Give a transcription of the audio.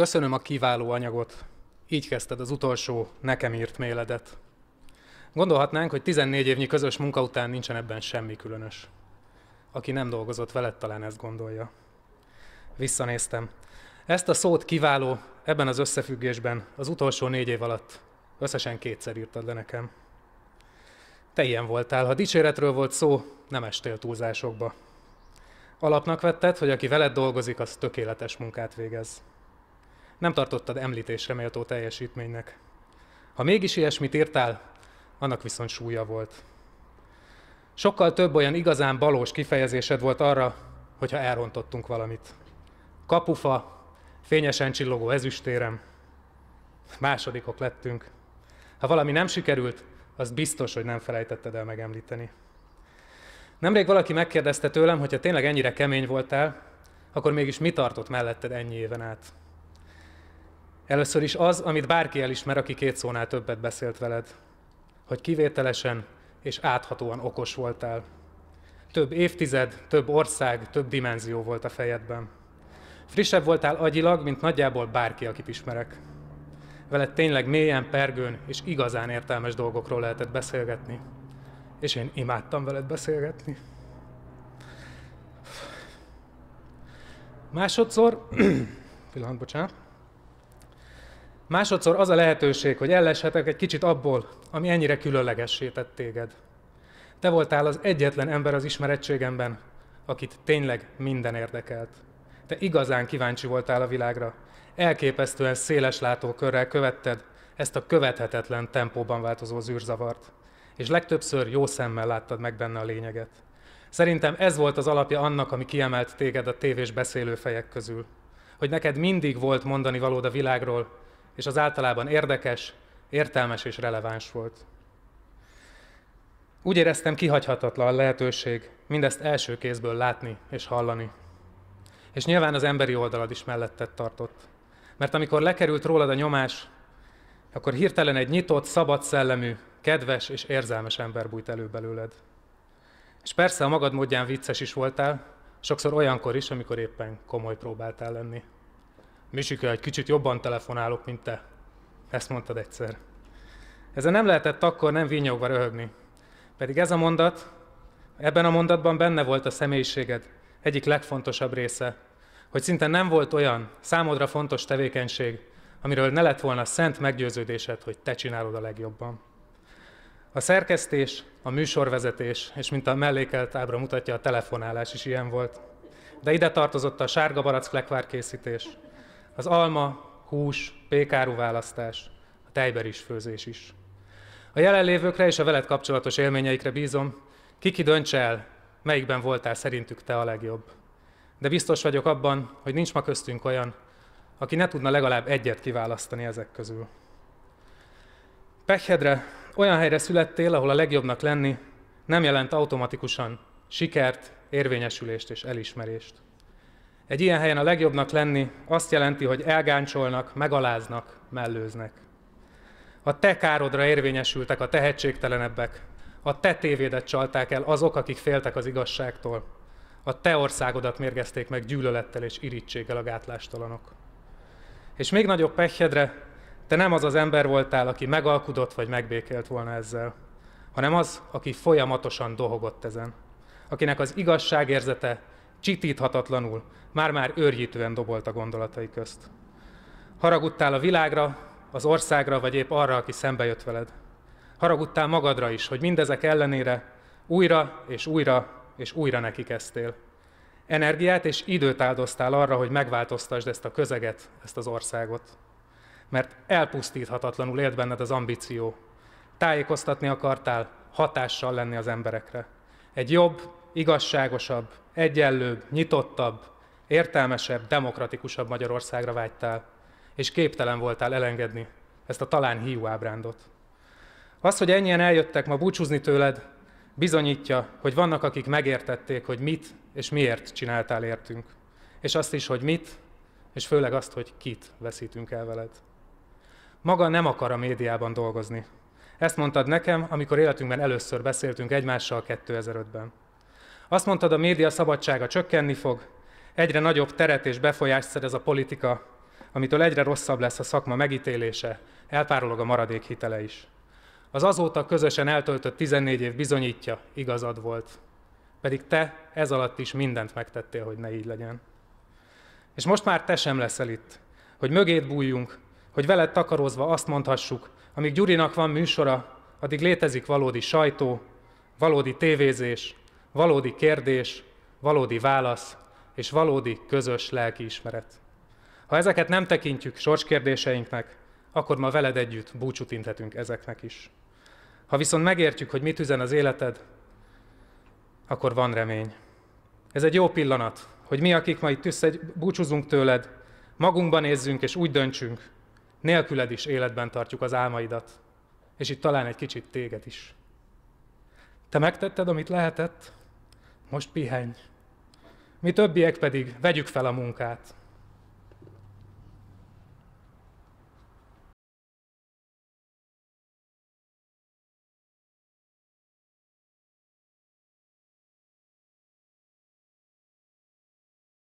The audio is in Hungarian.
Köszönöm a kiváló anyagot. Így kezdted az utolsó nekem írt méledet. Gondolhatnánk, hogy 14 évnyi közös munka után nincsen ebben semmi különös. Aki nem dolgozott veled, talán ezt gondolja. Visszanéztem. Ezt a szót kiváló ebben az összefüggésben az utolsó négy év alatt összesen kétszer írtad le nekem. Te ilyen voltál, ha dicséretről volt szó, nem estél túlzásokba. Alapnak vetted, hogy aki veled dolgozik, az tökéletes munkát végez nem tartottad említésre méltó teljesítménynek. Ha mégis ilyesmit írtál, annak viszont súlya volt. Sokkal több olyan igazán balós kifejezésed volt arra, hogyha elrontottunk valamit. Kapufa, fényesen csillogó ezüstérem, másodikok lettünk. Ha valami nem sikerült, az biztos, hogy nem felejtetted el megemlíteni. Nemrég valaki megkérdezte tőlem, hogy ha tényleg ennyire kemény voltál, akkor mégis mi tartott melletted ennyi éven át? Először is az, amit bárki elismer, aki két szónál többet beszélt veled. Hogy kivételesen és áthatóan okos voltál. Több évtized, több ország, több dimenzió volt a fejedben. Frissebb voltál agyilag, mint nagyjából bárki, akit ismerek. Veled tényleg mélyen, pergőn és igazán értelmes dolgokról lehetett beszélgetni. És én imádtam veled beszélgetni. Másodszor, pillanat, bocsánat, Másodszor az a lehetőség, hogy elleshetek egy kicsit abból, ami ennyire különlegessé tett téged. Te voltál az egyetlen ember az ismerettségemben, akit tényleg minden érdekelt. Te igazán kíváncsi voltál a világra. Elképesztően széles látókörrel követted ezt a követhetetlen tempóban változó zűrzavart. És legtöbbször jó szemmel láttad meg benne a lényeget. Szerintem ez volt az alapja annak, ami kiemelt téged a tévés beszélőfejek közül. Hogy neked mindig volt mondani valód a világról, és az általában érdekes, értelmes és releváns volt. Úgy éreztem kihagyhatatlan a lehetőség mindezt első kézből látni és hallani. És nyilván az emberi oldalad is mellettet tartott. Mert amikor lekerült rólad a nyomás, akkor hirtelen egy nyitott, szabad szellemű, kedves és érzelmes ember bújt elő belőled. És persze a magad módján vicces is voltál, sokszor olyankor is, amikor éppen komoly próbáltál lenni. Misika, egy kicsit jobban telefonálok, mint te. Ezt mondtad egyszer. Ezen nem lehetett akkor nem vinyogva röhögni. Pedig ez a mondat, ebben a mondatban benne volt a személyiséged egyik legfontosabb része, hogy szinte nem volt olyan számodra fontos tevékenység, amiről ne lett volna szent meggyőződésed, hogy te csinálod a legjobban. A szerkesztés, a műsorvezetés, és mint a mellékelt ábra mutatja, a telefonálás is ilyen volt. De ide tartozott a sárga barack készítés, az alma, hús, pékáru választás, a tejberis főzés is. A jelenlévőkre és a veled kapcsolatos élményeikre bízom, kiki dönts el, melyikben voltál szerintük te a legjobb. De biztos vagyok abban, hogy nincs ma köztünk olyan, aki ne tudna legalább egyet kiválasztani ezek közül. Pechedre olyan helyre születtél, ahol a legjobbnak lenni nem jelent automatikusan sikert, érvényesülést és elismerést. Egy ilyen helyen a legjobbnak lenni azt jelenti, hogy elgáncsolnak, megaláznak, mellőznek. A te károdra érvényesültek a tehetségtelenebbek, a te tévédet csalták el azok, akik féltek az igazságtól, a te országodat mérgezték meg gyűlölettel és irítséggel a gátlástalanok. És még nagyobb pehjedre, te nem az az ember voltál, aki megalkudott vagy megbékélt volna ezzel, hanem az, aki folyamatosan dohogott ezen, akinek az igazságérzete Csitíthatatlanul, már-már őrjítően dobolt a gondolatai közt. Haragudtál a világra, az országra, vagy épp arra, aki szembe jött veled. Haragudtál magadra is, hogy mindezek ellenére újra és újra és újra neki kezdtél. Energiát és időt áldoztál arra, hogy megváltoztasd ezt a közeget, ezt az országot. Mert elpusztíthatatlanul élt benned az ambíció. Tájékoztatni akartál, hatással lenni az emberekre. Egy jobb, igazságosabb, egyenlőbb, nyitottabb, értelmesebb, demokratikusabb Magyarországra vágytál, és képtelen voltál elengedni ezt a talán hiú ábrándot. Az, hogy ennyien eljöttek ma búcsúzni tőled, bizonyítja, hogy vannak, akik megértették, hogy mit és miért csináltál értünk. És azt is, hogy mit, és főleg azt, hogy kit veszítünk el veled. Maga nem akar a médiában dolgozni. Ezt mondtad nekem, amikor életünkben először beszéltünk egymással 2005-ben. Azt mondtad, a média szabadsága csökkenni fog, egyre nagyobb teret és befolyást szerez a politika, amitől egyre rosszabb lesz a szakma megítélése, elpárolog a maradék hitele is. Az azóta közösen eltöltött 14 év bizonyítja, igazad volt. Pedig te ez alatt is mindent megtettél, hogy ne így legyen. És most már te sem leszel itt, hogy mögét bújjunk, hogy veled takarózva azt mondhassuk, amíg Gyurinak van műsora, addig létezik valódi sajtó, valódi tévézés, Valódi kérdés, valódi válasz és valódi közös lelkiismeret. Ha ezeket nem tekintjük sorskérdéseinknek, akkor ma veled együtt búcsút intetünk ezeknek is. Ha viszont megértjük, hogy mit üzen az életed, akkor van remény. Ez egy jó pillanat, hogy mi, akik ma itt egy búcsúzunk tőled, magunkban nézzünk és úgy döntsünk, nélküled is életben tartjuk az álmaidat, és itt talán egy kicsit téged is. Te megtetted, amit lehetett, most pihenj. Mi többiek pedig vegyük fel a munkát.